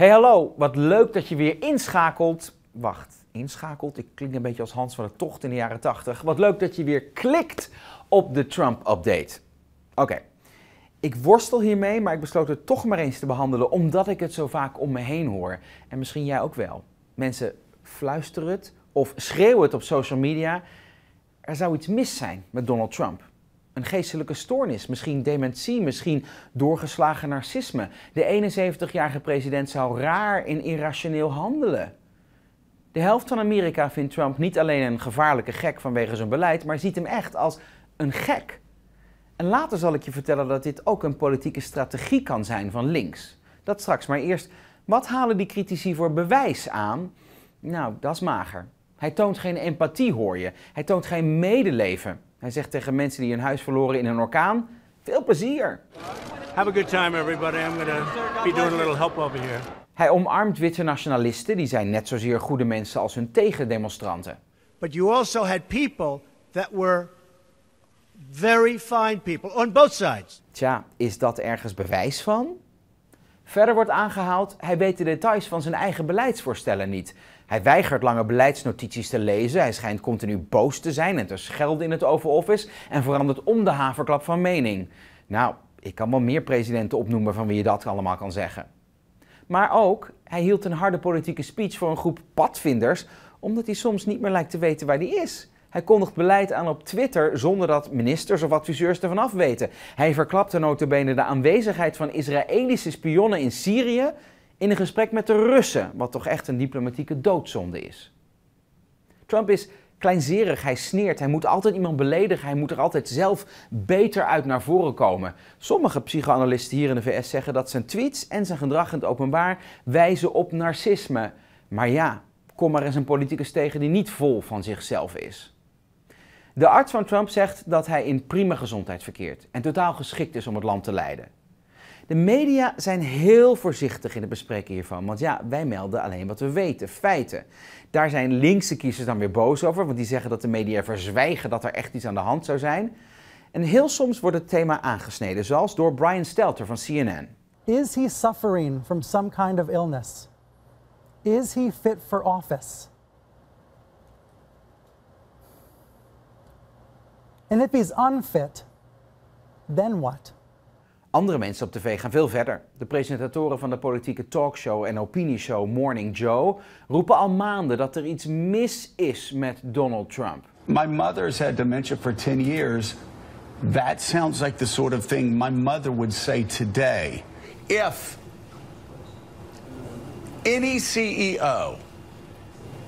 Hey hallo, wat leuk dat je weer inschakelt. Wacht, inschakelt? Ik klink een beetje als Hans van de Tocht in de jaren 80. Wat leuk dat je weer klikt op de Trump-update. Oké, ik worstel hiermee, maar ik besloot het toch maar eens te behandelen... omdat ik het zo vaak om me heen hoor. En misschien jij ook wel. Mensen fluisteren het of schreeuwen het op social media. Er zou iets mis zijn met Donald Trump een geestelijke stoornis, misschien dementie, misschien doorgeslagen narcisme. De 71-jarige president zou raar en irrationeel handelen. De helft van Amerika vindt Trump niet alleen een gevaarlijke gek vanwege zijn beleid, maar ziet hem echt als een gek. En later zal ik je vertellen dat dit ook een politieke strategie kan zijn van links. Dat straks, maar eerst, wat halen die critici voor bewijs aan? Nou, dat is mager. Hij toont geen empathie, hoor je. Hij toont geen medeleven. Hij zegt tegen mensen die hun huis verloren in een orkaan: veel plezier. Have a good time, everybody. I'm gonna be doing a little help over here. Hij omarmt witte nationalisten, die zijn net zozeer goede mensen als hun tegendemonstranten. But you also had people that were very fine people on both sides. Tja, is dat ergens bewijs van? Verder wordt aangehaald, hij weet de details van zijn eigen beleidsvoorstellen niet. Hij weigert lange beleidsnotities te lezen, hij schijnt continu boos te zijn en te schelden in het Oval Office en verandert om de haverklap van mening. Nou, ik kan wel meer presidenten opnoemen van wie je dat allemaal kan zeggen. Maar ook, hij hield een harde politieke speech voor een groep padvinders, omdat hij soms niet meer lijkt te weten waar hij is. Hij kondigt beleid aan op Twitter zonder dat ministers of adviseurs ervan af weten. Hij verklapte bene de aanwezigheid van Israëlische spionnen in Syrië in een gesprek met de Russen, wat toch echt een diplomatieke doodzonde is. Trump is kleinzerig, hij sneert, hij moet altijd iemand beledigen, hij moet er altijd zelf beter uit naar voren komen. Sommige psychoanalisten hier in de VS zeggen dat zijn tweets en zijn gedrag in het openbaar wijzen op narcisme. Maar ja, kom maar eens een politicus tegen die niet vol van zichzelf is. De arts van Trump zegt dat hij in prima gezondheid verkeert en totaal geschikt is om het land te leiden. De media zijn heel voorzichtig in het bespreken hiervan, want ja, wij melden alleen wat we weten, feiten. Daar zijn linkse kiezers dan weer boos over, want die zeggen dat de media verzwijgen dat er echt iets aan de hand zou zijn. En heel soms wordt het thema aangesneden, zoals door Brian Stelter van CNN. Is he suffering from some kind of illness? Is he fit for office? And if he's unfit, then what? Andere mensen op tv gaan veel verder. De presentatoren van de politieke talkshow en opinieshow Morning Joe roepen al maanden dat er iets mis is met Donald Trump. My mother's had dementia for 10 years. That sounds like the sort of thing my mother would say today. If any CEO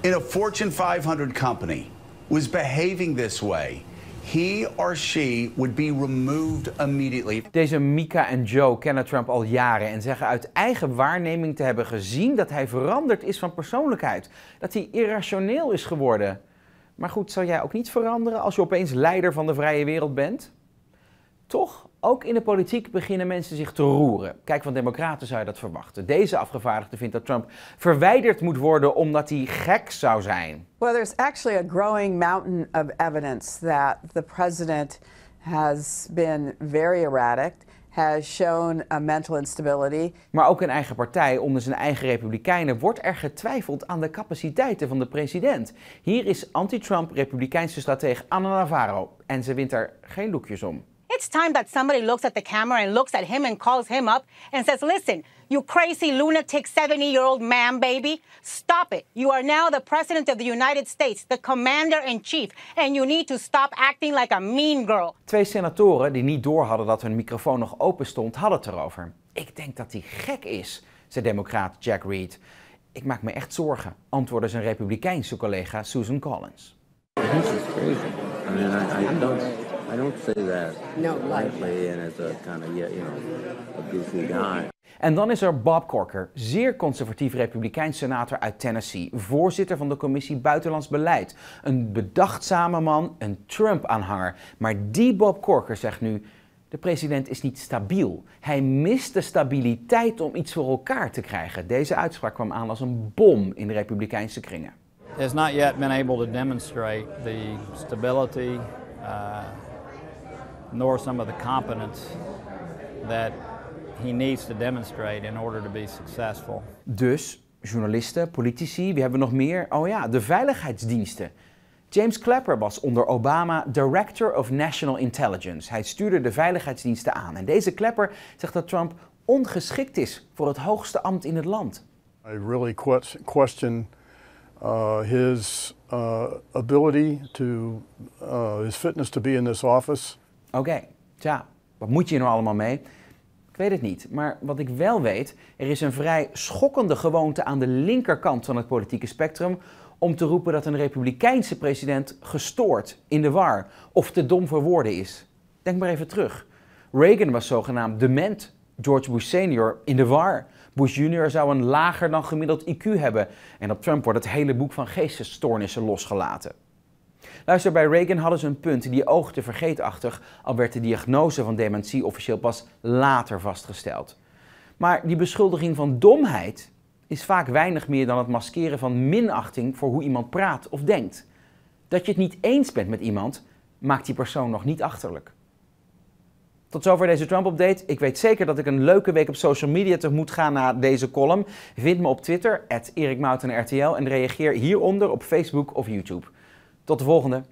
in a Fortune 500 company was behaving this way, he or she would be removed immediately. Deze Mika en Joe kennen Trump al jaren en zeggen uit eigen waarneming te hebben gezien dat hij veranderd is van persoonlijkheid. Dat hij irrationeel is geworden. Maar goed, zou jij ook niet veranderen als je opeens leider van de vrije wereld bent? Toch, ook in de politiek beginnen mensen zich te roeren. Kijk, van democraten zou je dat verwachten. Deze afgevaardigde vindt dat Trump verwijderd moet worden omdat hij gek zou zijn. Well, there's actually a growing mountain of evidence that the president has been very erratic. Has shown a mental instability. Maar ook in eigen partij, onder zijn eigen republikeinen, wordt er getwijfeld aan de capaciteiten van de president. Hier is anti-Trump republikeinse stratege Anna Navarro en ze wint er geen doekjes om. It's time that somebody looks at the camera and looks at him and calls him up and says, listen, you crazy lunatic 70 year old man, baby. Stop it. You are now the president of the United States, the commander in chief, and you need to stop acting like a mean girl. Twee senatoren die niet door hadden dat hun microfoon nog open stond, hadden het erover. Ik denk dat hij gek is, zei democraat Jack Reed. Ik maak me echt zorgen, antwoordde zijn republikeinse collega Susan Collins. I don't say that no, lightly, and as a kind of, you know, a guy. En dan is er Bob Corker, zeer conservatief republikein senator uit Tennessee, voorzitter van de commissie Buitenlands Beleid. Een bedachtzame man, een Trump-aanhanger. Maar die Bob Corker zegt nu, de president is niet stabiel. Hij mist de stabiliteit om iets voor elkaar te krijgen. Deze uitspraak kwam aan als een bom in de republikeinse kringen. Hij not yet been able demonstrate uh nor some of the competence that he needs to demonstrate in order to be successful. Dus journalisten, politici, wie hebben we nog meer? Oh ja, de veiligheidsdiensten. James Clapper was onder Obama Director of National Intelligence. Hij stuurde de veiligheidsdiensten aan. En deze Clapper zegt dat Trump ongeschikt is voor het hoogste ambt in het land. I really question uh, his uh, ability to uh, his fitness to be in this office. Oké, ja, tja, wat moet je er nou allemaal mee? Ik weet het niet, maar wat ik wel weet, er is een vrij schokkende gewoonte aan de linkerkant van het politieke spectrum om te roepen dat een republikeinse president gestoord, in de war of te dom voor woorden is. Denk maar even terug. Reagan was zogenaamd dement, George Bush senior in de war. Bush junior zou een lager dan gemiddeld IQ hebben en op Trump wordt het hele boek van geestesstoornissen losgelaten. Luister, bij Reagan hadden ze een punt. Die oogte vergeetachtig, al werd de diagnose van dementie officieel pas later vastgesteld. Maar die beschuldiging van domheid is vaak weinig meer dan het maskeren van minachting voor hoe iemand praat of denkt. Dat je het niet eens bent met iemand, maakt die persoon nog niet achterlijk. Tot zover deze Trump-update. Ik weet zeker dat ik een leuke week op social media tegemoet ga na deze column. Vind me op Twitter, @erikmoutenrtl en reageer hieronder op Facebook of YouTube. Tot de volgende.